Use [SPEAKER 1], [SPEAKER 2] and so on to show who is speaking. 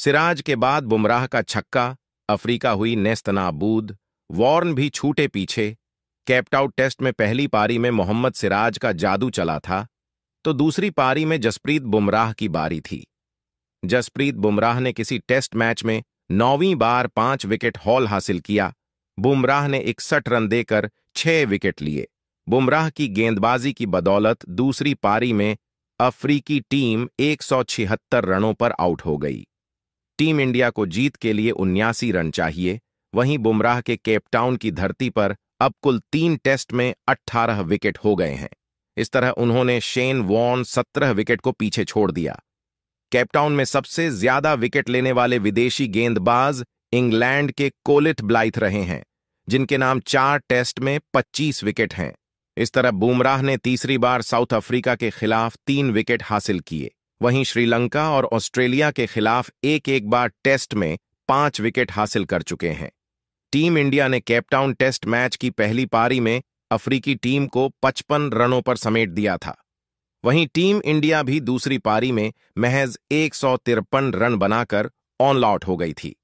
[SPEAKER 1] सिराज के बाद बुमराह का छक्का अफ्रीका हुई नेस्त नाबूद वॉर्न भी छूटे पीछे कैप्टाउट टेस्ट में पहली पारी में मोहम्मद सिराज का जादू चला था तो दूसरी पारी में जसप्रीत बुमराह की बारी थी जसप्रीत बुमराह ने किसी टेस्ट मैच में नौवीं बार पांच विकेट हॉल हासिल किया बुमराह ने इकसठ रन देकर छह विकेट लिए बुमराह की गेंदबाजी की बदौलत दूसरी पारी में अफ्रीकी टीम एक रनों पर आउट हो गई टीम इंडिया को जीत के लिए उन्यासी रन चाहिए वहीं बुमराह के केपटाउन की धरती पर अब कुल तीन टेस्ट में 18 विकेट हो गए हैं इस तरह उन्होंने शेन वॉन 17 विकेट को पीछे छोड़ दिया केपटाउन में सबसे ज्यादा विकेट लेने वाले विदेशी गेंदबाज इंग्लैंड के कोलिट ब्लाइथ रहे हैं जिनके नाम चार टेस्ट में 25 विकेट हैं इस तरह बुमराह ने तीसरी बार साउथ अफ्रीका के खिलाफ तीन विकेट हासिल किए वहीं श्रीलंका और ऑस्ट्रेलिया के खिलाफ एक एक बार टेस्ट में पांच विकेट हासिल कर चुके हैं टीम इंडिया ने कैपटाउन टेस्ट मैच की पहली पारी में अफ्रीकी टीम को 55 रनों पर समेट दिया था वहीं टीम इंडिया भी दूसरी पारी में महज एक रन बनाकर ऑनलआउट हो गई थी